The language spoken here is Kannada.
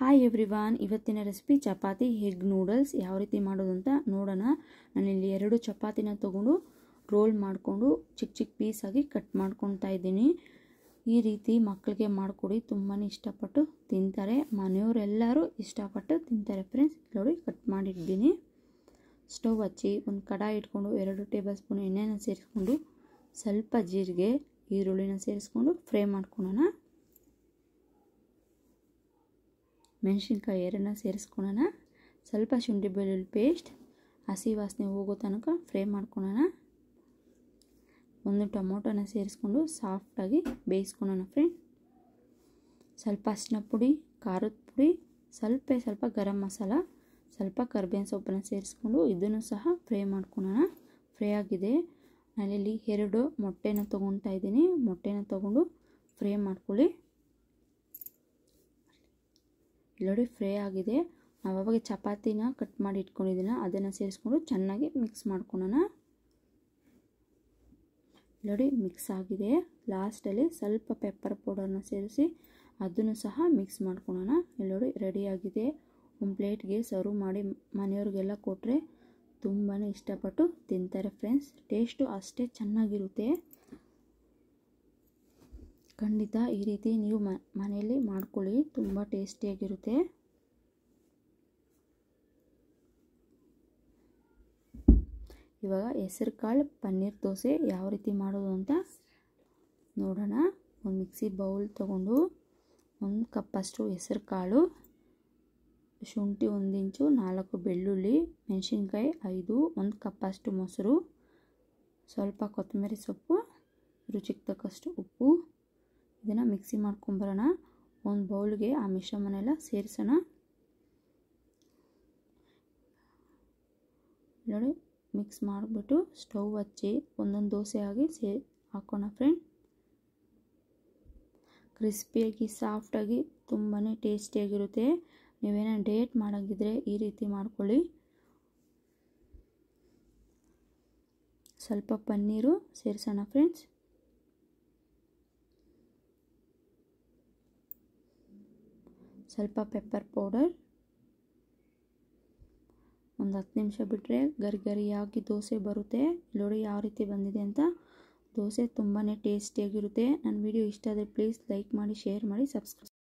ಹಾಯ್ ಎವ್ರಿವಾನ್ ಇವತ್ತಿನ ರೆಸಿಪಿ ಚಪಾತಿ ಹೆಗ್ ನೂಡಲ್ಸ್ ಯಾವ ರೀತಿ ಮಾಡೋದು ಅಂತ ನೋಡೋಣ ನಾನಿಲ್ಲಿ ಎರಡು ಚಪಾತಿನ ತೊಗೊಂಡು ರೋಲ್ ಮಾಡಿಕೊಂಡು ಚಿಕ್ಕ ಚಿಕ್ಕ ಪೀಸಾಗಿ ಕಟ್ ಮಾಡ್ಕೊತಾ ಇದ್ದೀನಿ ಈ ರೀತಿ ಮಕ್ಕಳಿಗೆ ಮಾಡಿಕೊಡಿ ತುಂಬಾ ಇಷ್ಟಪಟ್ಟು ತಿಂತಾರೆ ಮನೆಯವರೆಲ್ಲರೂ ಇಷ್ಟಪಟ್ಟು ತಿಂತಾರೆ ಫ್ರೆಂಡ್ಸ್ ನೋಡಿ ಕಟ್ ಮಾಡಿಟ್ಟಿದ್ದೀನಿ ಸ್ಟವ್ ಹಚ್ಚಿ ಒಂದು ಕಡಾಯಿ ಇಟ್ಕೊಂಡು ಎರಡು ಟೇಬಲ್ ಸ್ಪೂನ್ ಎಣ್ಣೆನ ಸೇರಿಸ್ಕೊಂಡು ಸ್ವಲ್ಪ ಜೀರಿಗೆ ಈರುಳ್ಳಿನ ಸೇರಿಸ್ಕೊಂಡು ಫ್ರೈ ಮಾಡ್ಕೊಳೋಣ ಮೆಣಸಿನ್ಕಾಯಿ ಎರಡನ್ನ ಸೇರಿಸ್ಕೊಳೋಣ ಸ್ವಲ್ಪ ಶುಂಠಿ ಬೆಳ್ಳುಳ್ಳಿ ಪೇಸ್ಟ್ ಹಸಿ ವಾಸನೆ ಹೋಗೋ ತನಕ ಫ್ರೈ ಮಾಡ್ಕೊಳೋಣ ಒಂದು ಟೊಮೊಟೊನ ಸೇರಿಸ್ಕೊಂಡು ಸಾಫ್ಟಾಗಿ ಬೇಯಿಸ್ಕೊಳೋಣ ಫ್ರೆಂಡ್ ಸ್ವಲ್ಪ ಅಷ್ಟಿನ ಪುಡಿ ಖಾರದ ಪುಡಿ ಸ್ವಲ್ಪ ಸ್ವಲ್ಪ ಗರಂ ಮಸಾಲ ಸ್ವಲ್ಪ ಕರ್ಬೇವಿನ ಸೊಪ್ಪನ್ನು ಸೇರಿಸ್ಕೊಂಡು ಇದನ್ನು ಸಹ ಫ್ರೈ ಮಾಡ್ಕೊಳೋಣ ಫ್ರೈ ಆಗಿದೆ ನಾನಿಲ್ಲಿ ಎರಡು ಮೊಟ್ಟೆನ ತೊಗೊಳ್ತಾ ಇದ್ದೀನಿ ಮೊಟ್ಟೆನ ತೊಗೊಂಡು ಫ್ರೈ ಮಾಡ್ಕೊಳ್ಳಿ ನೋಡಿ ಫ್ರೈ ಆಗಿದೆ ನಾವು ಅವಾಗ ಚಪಾತಿನ ಕಟ್ ಮಾಡಿ ಇಟ್ಕೊಂಡಿದ್ದೀನ ಅದನ್ನು ಸೇರಿಸ್ಕೊಂಡು ಚೆನ್ನಾಗಿ ಮಿಕ್ಸ್ ಮಾಡ್ಕೊಳೋಣ ನೋಡಿ ಮಿಕ್ಸ್ ಆಗಿದೆ ಲಾಸ್ಟಲ್ಲಿ ಸ್ವಲ್ಪ ಪೆಪ್ಪರ್ ಪೌಡರ್ನ ಸೇರಿಸಿ ಅದನ್ನು ಸಹ ಮಿಕ್ಸ್ ಮಾಡ್ಕೊಳೋಣ ನೋಡಿ ರೆಡಿಯಾಗಿದೆ ಒಂದು ಪ್ಲೇಟ್ಗೆ ಸರ್ವ್ ಮಾಡಿ ಮನೆಯವ್ರಿಗೆಲ್ಲ ಕೊಟ್ಟರೆ ತುಂಬಾ ಇಷ್ಟಪಟ್ಟು ತಿಂತಾರೆ ಫ್ರೆಂಡ್ಸ್ ಟೇಸ್ಟು ಅಷ್ಟೇ ಚೆನ್ನಾಗಿರುತ್ತೆ ಖಂಡಿತ ಈ ರೀತಿ ನೀವು ಮನೆಯಲ್ಲಿ ಮಾಡ್ಕೊಳ್ಳಿ ತುಂಬ ಟೇಸ್ಟಿಯಾಗಿರುತ್ತೆ ಇವಾಗ ಹೆಸರು ಕಾಳು ಪನ್ನೀರ್ ದೋಸೆ ಯಾವ ರೀತಿ ಮಾಡೋದು ಅಂತ ನೋಡೋಣ ಒಂದು ಮಿಕ್ಸಿ ಬೌಲ್ ತಗೊಂಡು ಒಂದು ಕಪ್ಪಷ್ಟು ಹೆಸರು ಕಾಳು ಶುಂಠಿ ಒಂದು ಇಂಚು ನಾಲ್ಕು ಬೆಳ್ಳುಳ್ಳಿ ಮೆಣಸಿನ್ಕಾಯಿ ಐದು ಒಂದು ಕಪ್ಪಷ್ಟು ಮೊಸರು ಸ್ವಲ್ಪ ಕೊತ್ತಂಬರಿ ಸೊಪ್ಪು ರುಚಿಗೆ ತಕ್ಕಷ್ಟು ಉಪ್ಪು ಇದನ್ನು ಮಿಕ್ಸಿ ಮಾಡ್ಕೊಂಬರೋಣ ಒಂದು ಬೌಲ್ಗೆ ಆ ಮಿಶ್ರಮನೆಲ್ಲ ಸೇರಿಸೋಣ ನೋಡಿ ಮಿಕ್ಸ್ ಮಾಡಿಬಿಟ್ಟು ಸ್ಟವ್ ಹಚ್ಚಿ ಒಂದೊಂದು ದೋಸೆ ಆಗಿ ಸೇ ಹಾಕೋಣ ಫ್ರೆಂಡ್ ಕ್ರಿಸ್ಪಿಯಾಗಿ ಸಾಫ್ಟಾಗಿ ತುಂಬಾ ಟೇಸ್ಟಿಯಾಗಿರುತ್ತೆ ನೀವೇನೋ ಡೇಟ್ ಮಾಡೋಂಗಿದ್ರೆ ಈ ರೀತಿ ಮಾಡ್ಕೊಳ್ಳಿ ಸ್ವಲ್ಪ ಪನ್ನೀರು ಸೇರಿಸೋಣ ಫ್ರೆಂಡ್ಸ್ ಸ್ವಲ್ಪ ಪೆಪ್ಪರ್ ಪೌಡರ್ ಒಂದು ಹತ್ತು ನಿಮಿಷ ಬಿಟ್ಟರೆ ಗರಿ ಗರಿಯಾಗಿ ದೋಸೆ ಬರುತ್ತೆ ನೋಡಿ ಯಾವ ರೀತಿ ಬಂದಿದೆ ಅಂತ ದೋಸೆ ತುಂಬಾ ಟೇಸ್ಟಿಯಾಗಿರುತ್ತೆ ನನ್ನ ವಿಡಿಯೋ ಇಷ್ಟ ಆದರೆ ಪ್ಲೀಸ್ ಲೈಕ್ ಮಾಡಿ ಶೇರ್ ಮಾಡಿ ಸಬ್ಸ್ಕ್ರೈಬ್